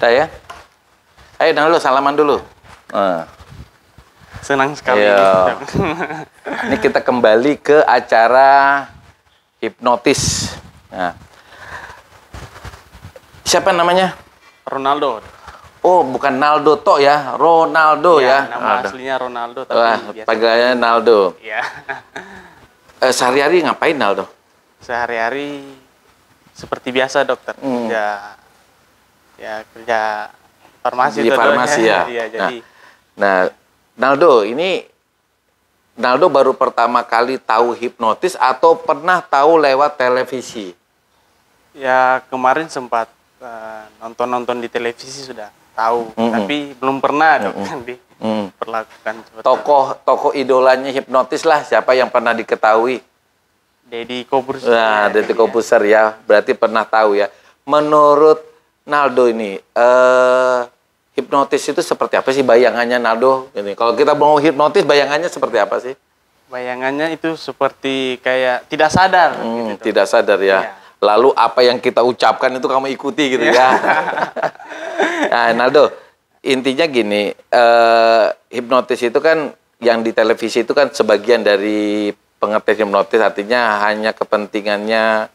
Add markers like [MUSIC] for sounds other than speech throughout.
Dah ya. Ayo dulu salaman dulu. Uh. Senang sekali. Ayo. Iya. [LAUGHS] Ini kita kembali ke acara hipnotis. Nah. Siapa namanya? Ronaldo. Oh, bukan Naldo tok ya, Ronaldo ya. ya. Nama Ronaldo. aslinya Ronaldo tapi Wah, panggilannya Naldo. Iya. [LAUGHS] eh, sehari-hari ngapain Naldo? Sehari-hari seperti biasa, Dokter. Hmm. Ya, ya kerja farmasi di farmasi ya. [LAUGHS] ya jadi. Nah, nah, Naldo ini Naldo baru pertama kali tahu hipnotis atau pernah tahu lewat televisi? Ya kemarin sempat eh, nonton-nonton uh, di televisi sudah tahu, mm -hmm. tapi belum pernah mm -hmm. di mm. perlakukan. Tokoh tokoh idolanya hipnotis lah siapa yang pernah diketahui? Deddy Kobuser. Nah, Deddy Kobuser ya. ya, berarti pernah tahu ya. Menurut Naldo ini uh, hipnotis itu seperti apa sih bayangannya Naldo ini? Kalau kita mau hipnotis bayangannya seperti apa sih? Bayangannya itu seperti kayak tidak sadar hmm, gitu. Tidak sadar ya. ya. Lalu apa yang kita ucapkan itu kamu ikuti gitu ya. ya. [LAUGHS] nah, Naldo, intinya gini, uh, hipnotis itu kan yang di televisi itu kan sebagian dari pengetes hipnotis artinya hanya kepentingannya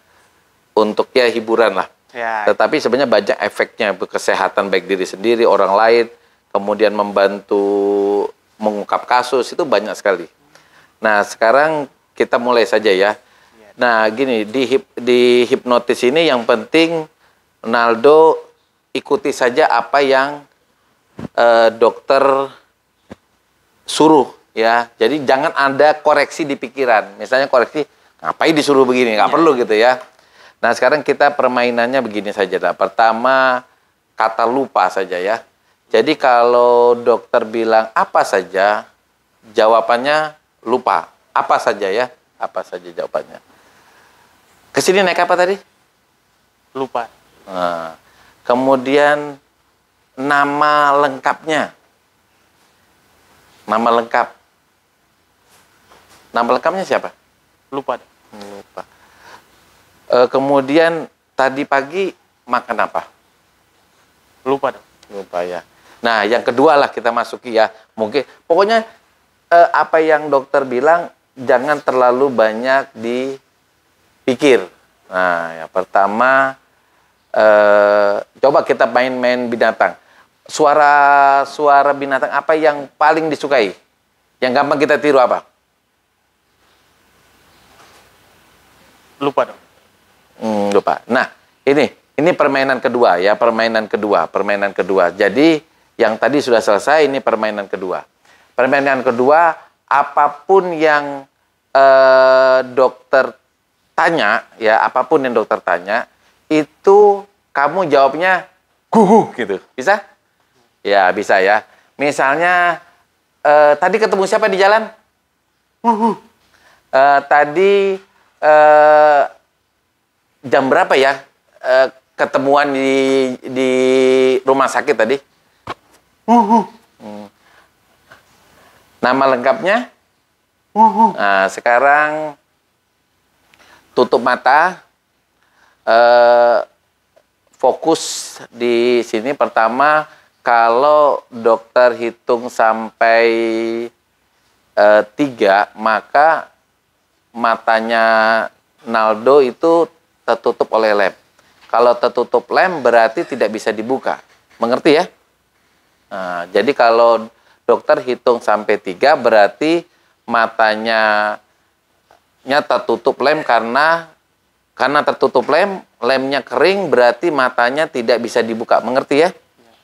untuk ya hiburan lah Ya. Tetapi sebenarnya banyak efeknya kesehatan baik diri sendiri, orang lain, kemudian membantu mengungkap kasus itu banyak sekali. Nah, sekarang kita mulai saja ya. Nah, gini di hip, di hipnotis ini yang penting Naldo ikuti saja apa yang eh, dokter suruh ya. Jadi jangan ada koreksi di pikiran. Misalnya koreksi ngapain disuruh begini, nggak ya. perlu gitu ya. Nah sekarang kita permainannya begini saja lah. Pertama kata lupa saja ya. Jadi kalau dokter bilang apa saja, jawabannya lupa. Apa saja ya? Apa saja jawabannya? Kesini naik apa tadi? Lupa. Nah, kemudian nama lengkapnya. Nama lengkap. Nama lengkapnya siapa? Lupa. Lupa. E, kemudian tadi pagi makan apa? Lupa dong. Lupa ya. Nah, yang kedua lah kita masuki ya. Mungkin pokoknya e, apa yang dokter bilang jangan terlalu banyak dipikir. Nah, yang pertama e, coba kita main-main binatang. Suara-suara binatang apa yang paling disukai? Yang gampang kita tiru apa? Lupa dong. Hmm, lupa. Nah, ini ini permainan kedua ya, permainan kedua, permainan kedua. Jadi yang tadi sudah selesai ini permainan kedua. Permainan kedua apapun yang eh, dokter tanya ya, apapun yang dokter tanya itu kamu jawabnya guhu gitu. Bisa? Ya, bisa ya. Misalnya eh, tadi ketemu siapa di jalan? Uhuh. tadi eh, jam berapa ya e, ketemuan di di rumah sakit tadi? Uhuh. Nama lengkapnya? Uhuh. Nah, sekarang tutup mata, e, fokus di sini. Pertama, kalau dokter hitung sampai e, tiga, maka matanya Naldo itu tertutup oleh lem. Kalau tertutup lem berarti tidak bisa dibuka. Mengerti ya? Nah, jadi kalau dokter hitung sampai tiga berarti matanya nya tertutup lem karena karena tertutup lem, lemnya kering berarti matanya tidak bisa dibuka. Mengerti ya?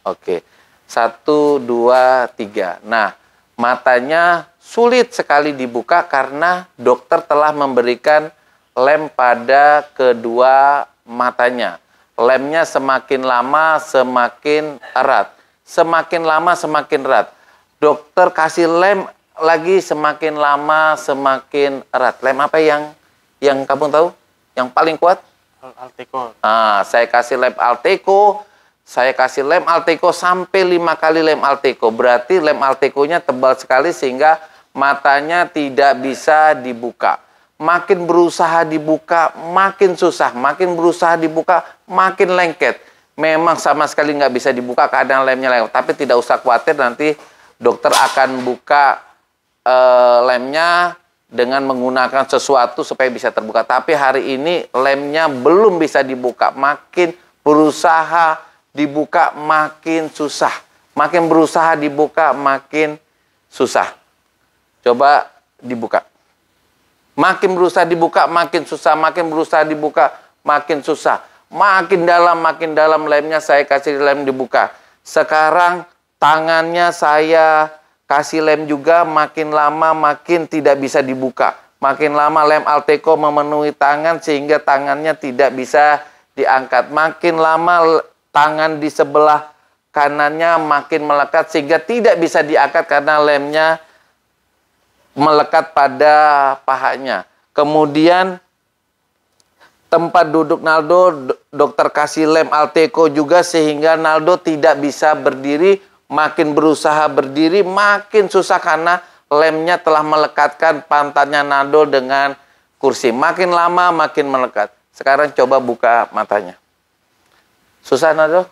Oke. Satu, dua, tiga. Nah, matanya sulit sekali dibuka karena dokter telah memberikan lem pada kedua matanya. Lemnya semakin lama semakin erat. Semakin lama semakin erat. Dokter kasih lem lagi semakin lama semakin erat. Lem apa yang yang kamu tahu? Yang paling kuat? Alteco. Ah, saya kasih lem Alteco, saya kasih lem Alteco sampai lima kali lem Alteco. Berarti lem Alteco-nya tebal sekali sehingga matanya tidak bisa dibuka makin berusaha dibuka, makin susah, makin berusaha dibuka, makin lengket. Memang sama sekali nggak bisa dibuka keadaan lemnya lengket, tapi tidak usah khawatir nanti dokter akan buka e, eh, lemnya dengan menggunakan sesuatu supaya bisa terbuka. Tapi hari ini lemnya belum bisa dibuka, makin berusaha dibuka makin susah, makin berusaha dibuka makin susah. Coba dibuka. Makin berusaha dibuka, makin susah. Makin berusaha dibuka, makin susah. Makin dalam, makin dalam lemnya saya kasih lem dibuka. Sekarang tangannya saya kasih lem juga, makin lama makin tidak bisa dibuka. Makin lama lem Alteco memenuhi tangan sehingga tangannya tidak bisa diangkat. Makin lama tangan di sebelah kanannya makin melekat sehingga tidak bisa diangkat karena lemnya melekat pada pahanya. Kemudian tempat duduk Naldo dokter kasih lem Alteco juga sehingga Naldo tidak bisa berdiri, makin berusaha berdiri makin susah karena lemnya telah melekatkan pantatnya Naldo dengan kursi. Makin lama makin melekat. Sekarang coba buka matanya. Susah Naldo?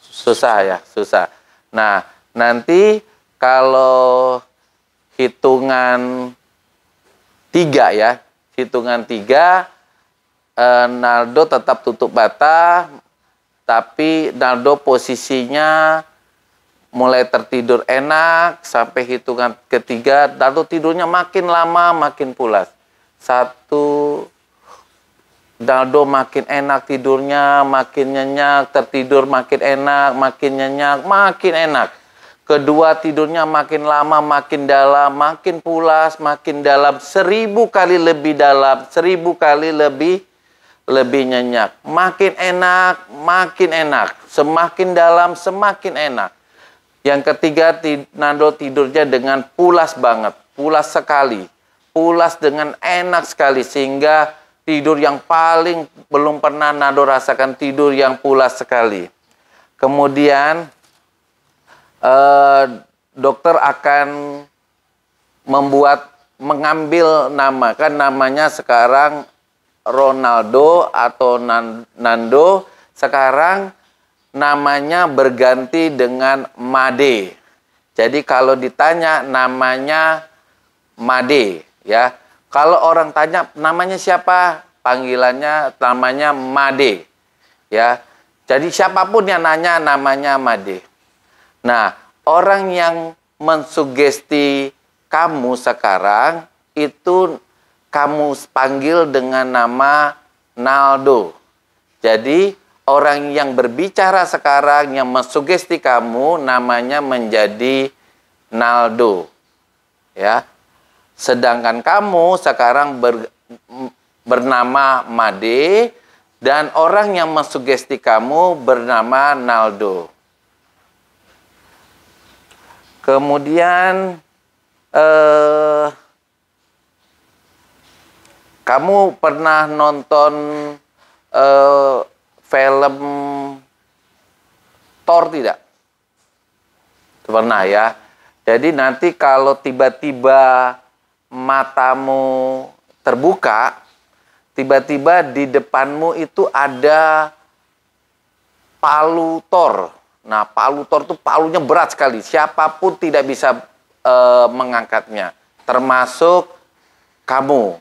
Susah ya, susah. Nah, nanti kalau hitungan tiga ya. Hitungan tiga, eh, Naldo tetap tutup bata tapi Naldo posisinya mulai tertidur enak sampai hitungan ketiga Naldo tidurnya makin lama makin pulas satu Naldo makin enak tidurnya makin nyenyak tertidur makin enak makin nyenyak makin enak Kedua tidurnya makin lama makin dalam, makin pulas, makin dalam, seribu kali lebih dalam, seribu kali lebih lebih nyenyak. Makin enak, makin enak, semakin dalam, semakin enak. Yang ketiga, Nando tidurnya dengan pulas banget, pulas sekali, pulas dengan enak sekali sehingga tidur yang paling belum pernah Nando rasakan tidur yang pulas sekali. Kemudian eh, dokter akan membuat mengambil nama kan namanya sekarang Ronaldo atau Nando sekarang namanya berganti dengan Made. Jadi kalau ditanya namanya Made ya. Kalau orang tanya namanya siapa? Panggilannya namanya Made. Ya. Jadi siapapun yang nanya namanya Made. Nah, orang yang mensugesti kamu sekarang itu kamu panggil dengan nama Naldo. Jadi, orang yang berbicara sekarang yang mensugesti kamu namanya menjadi Naldo. Ya. Sedangkan kamu sekarang ber, bernama Made dan orang yang mensugesti kamu bernama Naldo. Kemudian eh, kamu pernah nonton eh, film Thor tidak? Pernah ya. Jadi nanti kalau tiba-tiba matamu terbuka, tiba-tiba di depanmu itu ada palu Thor. Nah, palu Thor itu palunya berat sekali. Siapapun tidak bisa e, mengangkatnya, termasuk kamu.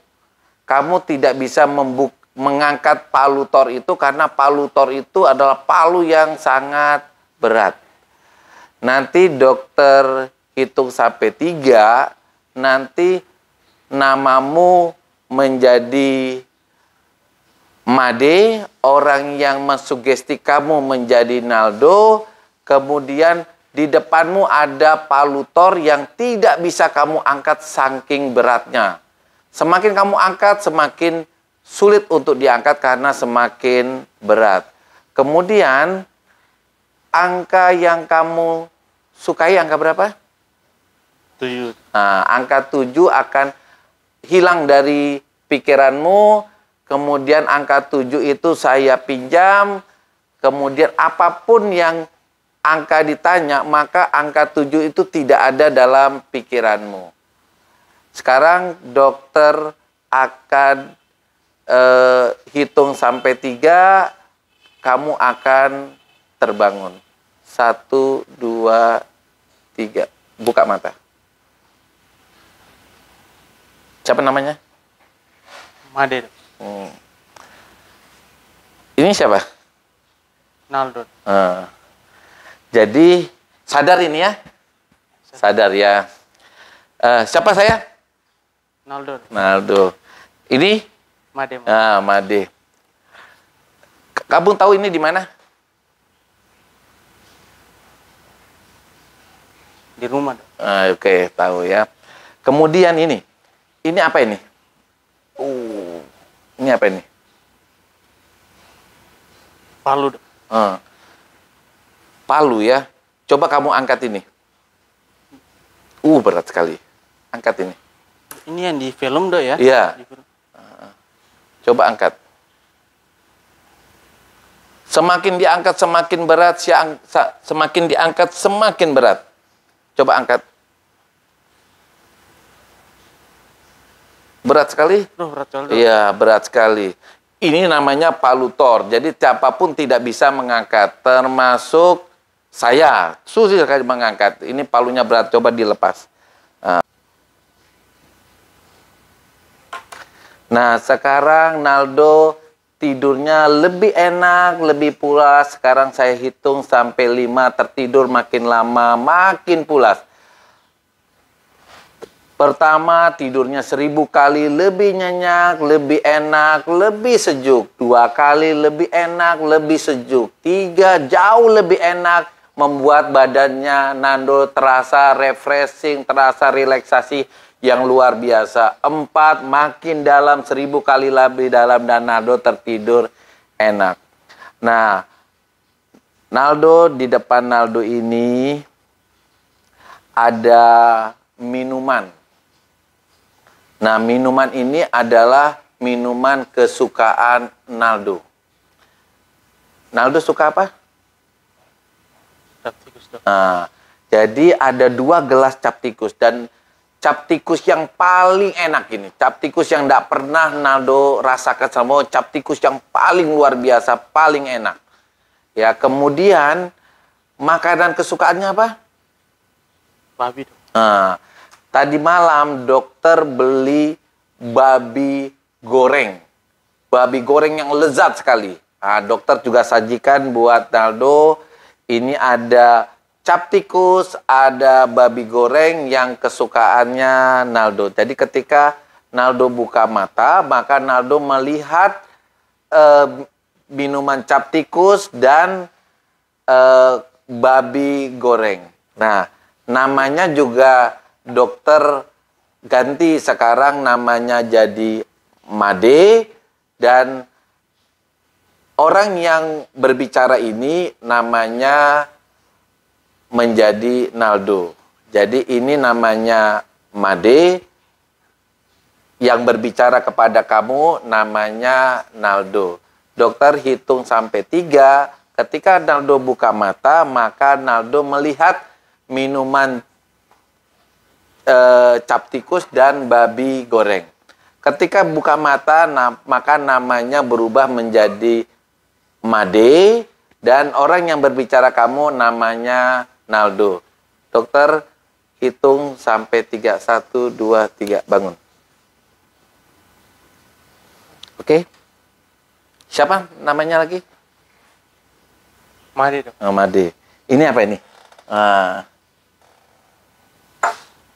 Kamu tidak bisa membuk, mengangkat palu Thor itu karena palu Thor itu adalah palu yang sangat berat. Nanti dokter hitung sampai tiga, nanti namamu menjadi Made, orang yang mensugesti kamu menjadi Naldo, kemudian di depanmu ada palutor yang tidak bisa kamu angkat saking beratnya. Semakin kamu angkat, semakin sulit untuk diangkat karena semakin berat. Kemudian, angka yang kamu sukai angka berapa? Tujuh. Nah, angka 7 akan hilang dari pikiranmu, kemudian angka 7 itu saya pinjam, kemudian apapun yang angka ditanya, maka angka 7 itu tidak ada dalam pikiranmu. Sekarang dokter akan eh, hitung sampai tiga, kamu akan terbangun. Satu dua tiga, Buka mata. Siapa namanya? Made. Hmm. Ini siapa? Naldo. Uh. Ah. Jadi sadar ini ya. Sadar ya. Uh, siapa saya? Naldo. Naldo. Ini? Made. Ah, Made. Kamu tahu ini di mana? Di rumah. Ah, Oke, okay, tahu ya. Kemudian ini. Ini apa ini? Uh, ini apa ini? Palu. Ah palu ya. Coba kamu angkat ini. Uh, berat sekali. Angkat ini. Ini yang di film do ya? Iya. Ah. Coba angkat. Semakin diangkat semakin berat, semakin diangkat semakin berat. Coba angkat. Berat sekali? Duh, berat sekali. Iya, berat sekali. Ini namanya palutor. Jadi siapapun tidak bisa mengangkat, termasuk saya susi sekali mengangkat. Ini palunya berat, coba dilepas. Ah. Nah, sekarang Naldo tidurnya lebih enak, lebih pulas. Sekarang saya hitung sampai 5 tertidur makin lama, makin pulas. Pertama, tidurnya seribu kali lebih nyenyak, lebih enak, lebih sejuk. Dua kali lebih enak, lebih sejuk. Tiga, jauh lebih enak membuat badannya Nando terasa refreshing, terasa relaksasi yang luar biasa. Empat, makin dalam seribu kali lebih dalam dan Nando tertidur enak. Nah, Naldo di depan Naldo ini ada minuman. Nah, minuman ini adalah minuman kesukaan Naldo. Naldo suka apa? Nah, jadi ada dua gelas cap tikus dan cap tikus yang paling enak ini. Cap tikus yang tidak pernah Naldo rasakan sama oh, cap tikus yang paling luar biasa, paling enak. Ya, kemudian makanan kesukaannya apa? Babi. Nah, tadi malam dokter beli babi goreng. Babi goreng yang lezat sekali. Nah, dokter juga sajikan buat Naldo. Ini ada cap tikus, ada babi goreng yang kesukaannya Naldo. Jadi ketika Naldo buka mata, maka Naldo melihat eh, minuman cap tikus dan eh, babi goreng. Nah, namanya juga dokter ganti sekarang namanya jadi Made dan orang yang berbicara ini namanya menjadi naldo. Jadi ini namanya Made yang berbicara kepada kamu namanya Naldo. Dokter hitung sampai tiga. Ketika Naldo buka mata, maka Naldo melihat minuman e, cap tikus dan babi goreng. Ketika buka mata, na, maka namanya berubah menjadi Made dan orang yang berbicara kamu namanya Naldo. Dokter, hitung sampai 3, 1, 2, 3, bangun. Oke. Okay. Siapa namanya lagi? Made. Dok. Oh, Made. Ini apa ini? Ah.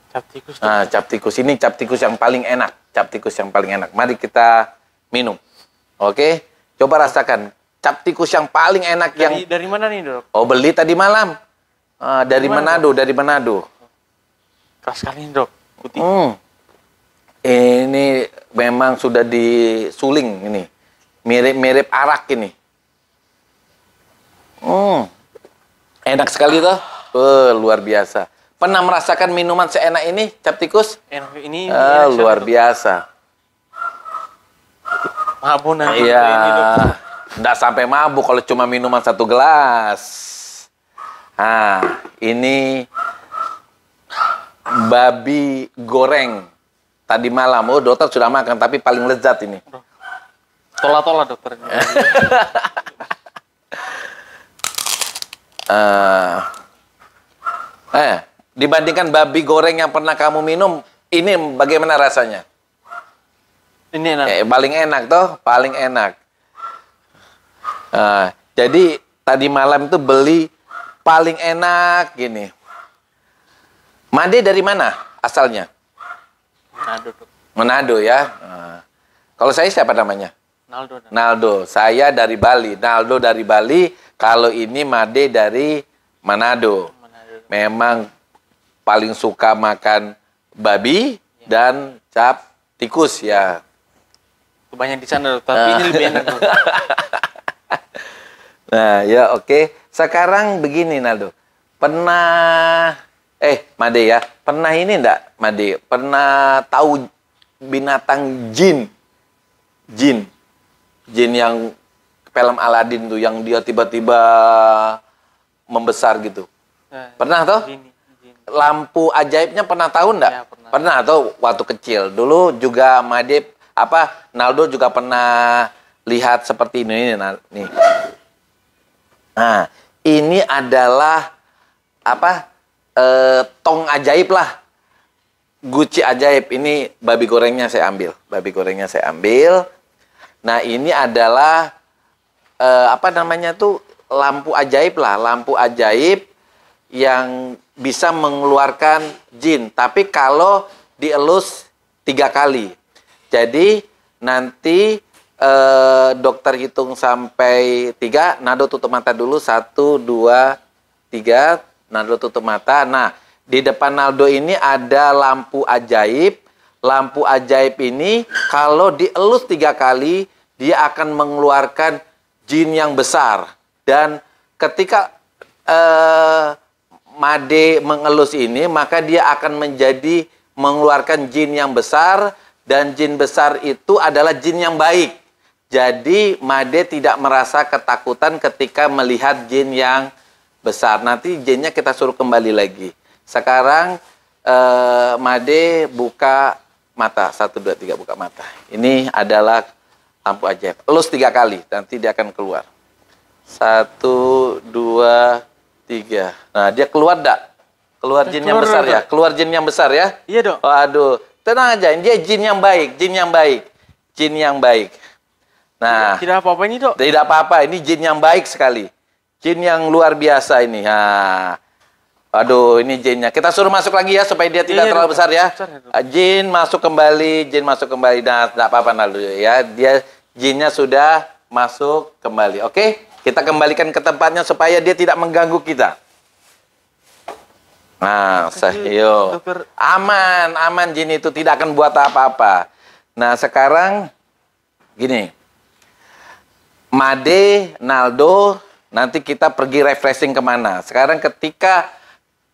cap tikus. Nah cap tikus ini cap tikus yang paling enak. Cap tikus yang paling enak. Mari kita minum. Oke. Okay? Coba rasakan cap tikus yang paling enak dari, yang dari mana nih, Dok? Oh, beli tadi malam. Uh, dari Gimana, Manado, dok? dari Manado. Keras sekali dok, putih. Hmm. Ini memang sudah disuling ini, mirip-mirip arak ini. Hmm. Enak sekali tuh, oh, luar biasa. Pernah merasakan minuman seenak ini, cap tikus? Enak ini. Uh, ah, enak luar biasa. Mabuk nanti. Iya. Nggak sampai mabuk kalau cuma minuman satu gelas. Ah, ini babi goreng. Tadi malam, oh dokter sudah makan, tapi paling lezat ini. Tola-tola dokter. uh, [LAUGHS] eh, dibandingkan babi goreng yang pernah kamu minum, ini bagaimana rasanya? Ini enak. Eh, paling enak toh, paling enak. Uh, jadi tadi malam itu beli paling enak gini. Made dari mana asalnya? Manado. Manado ya. Nah. Kalau saya siapa namanya? Naldo. Naldo. Saya dari Bali. Naldo dari Bali. Kalau ini Made dari Manado. Manado. Memang paling suka makan babi ya. dan cap tikus ya. Banyak di sana, tapi ini lebih enak. [LAUGHS] Nah, ya oke. Okay. Sekarang begini Naldo. Pernah eh Made ya, pernah ini enggak Made? Pernah tahu binatang jin? Jin. Jin yang film Aladin tuh yang dia tiba-tiba membesar gitu. Eh, pernah toh? Lampu ajaibnya pernah tahu enggak? Ya, pernah. pernah atau waktu kecil. Dulu juga Made apa Naldo juga pernah lihat seperti ini nih. nih. Nah, ini adalah apa? E, tong ajaib lah. Guci ajaib ini babi gorengnya saya ambil, babi gorengnya saya ambil. Nah, ini adalah e, apa namanya tuh lampu ajaib lah, lampu ajaib yang bisa mengeluarkan jin. Tapi kalau dielus tiga kali. Jadi nanti eh, dokter hitung sampai tiga, nado tutup mata dulu satu dua tiga, nado tutup mata. Nah di depan Naldo ini ada lampu ajaib. Lampu ajaib ini kalau dielus tiga kali dia akan mengeluarkan jin yang besar dan ketika eh, Made mengelus ini maka dia akan menjadi mengeluarkan jin yang besar dan jin besar itu adalah jin yang baik. Jadi Made tidak merasa ketakutan ketika melihat jin yang besar. Nanti jinnya kita suruh kembali lagi. Sekarang eh, Made buka mata. Satu, dua, tiga buka mata. Ini adalah lampu ajaib. Elus tiga kali, nanti dia akan keluar. Satu, dua, tiga. Nah, dia keluar dak? Keluar jin yang besar ya? Keluar jin yang besar ya? Iya dong. Waduh, tenang aja. Dia jin yang baik, jin yang baik. Jin yang baik. Nah, tidak apa-apa ini dok. Tidak apa-apa, ini jin yang baik sekali, jin yang luar biasa ini. Ha. aduh, ini jinnya. Kita suruh masuk lagi ya supaya dia tidak iya, terlalu besar ya. Besar, ya ah, jin masuk kembali, jin masuk kembali. Nah, tidak apa-apa Naldo ya. Dia jinnya sudah masuk kembali. Oke, kita kembalikan ke tempatnya supaya dia tidak mengganggu kita. Nah, sahio. Aman, aman jin itu tidak akan buat apa-apa. Nah, sekarang gini. Made, Naldo, nanti kita pergi refreshing kemana. Sekarang ketika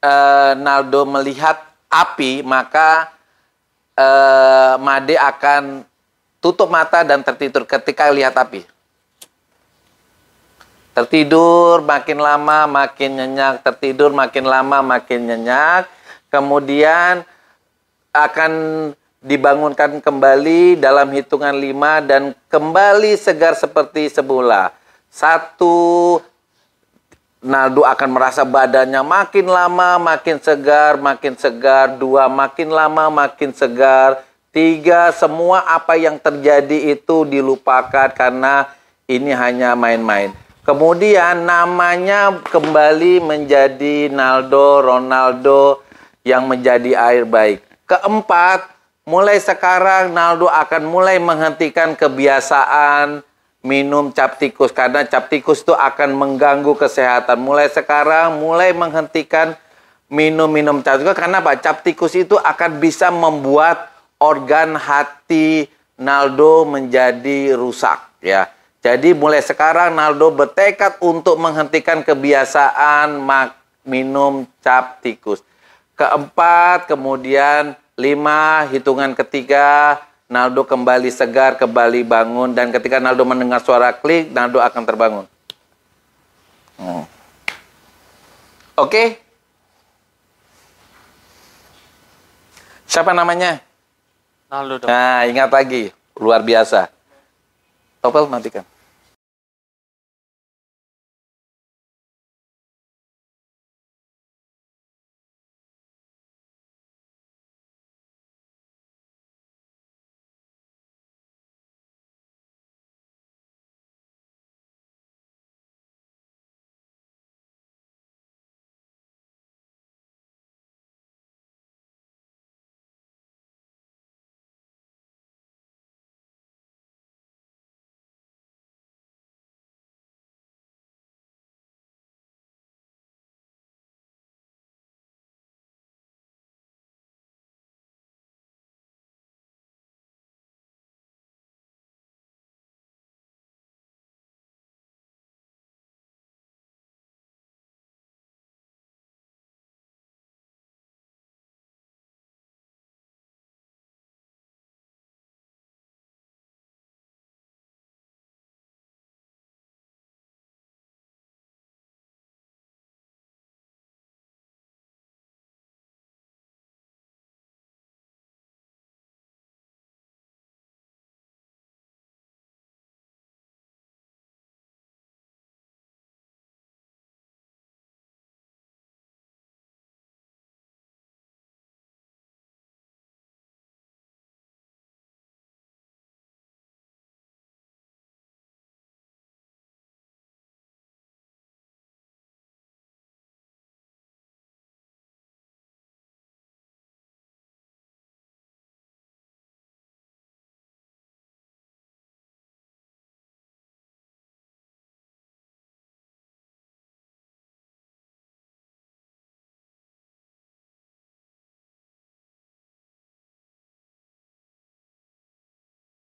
uh, Naldo melihat api, maka uh, Made akan tutup mata dan tertidur ketika lihat api. Tertidur makin lama makin nyenyak, tertidur makin lama makin nyenyak. Kemudian akan dibangunkan kembali dalam hitungan lima dan kembali segar seperti semula. Satu, Naldo akan merasa badannya makin lama makin segar, makin segar. Dua, makin lama makin segar. Tiga, semua apa yang terjadi itu dilupakan karena ini hanya main-main. Kemudian namanya kembali menjadi Naldo Ronaldo yang menjadi air baik. Keempat, Mulai sekarang Naldo akan mulai menghentikan kebiasaan minum cap tikus karena cap tikus itu akan mengganggu kesehatan. Mulai sekarang mulai menghentikan minum-minum cap tikus karena apa? Cap tikus itu akan bisa membuat organ hati Naldo menjadi rusak ya. Jadi mulai sekarang Naldo bertekad untuk menghentikan kebiasaan minum cap tikus. Keempat, kemudian Lima, hitungan ketiga, Naldo kembali segar, kembali bangun. Dan ketika Naldo mendengar suara klik, Naldo akan terbangun. Hmm. Oke? Okay? Siapa namanya? Naldo. Dong. Nah, ingat lagi. Luar biasa. Topel matikan.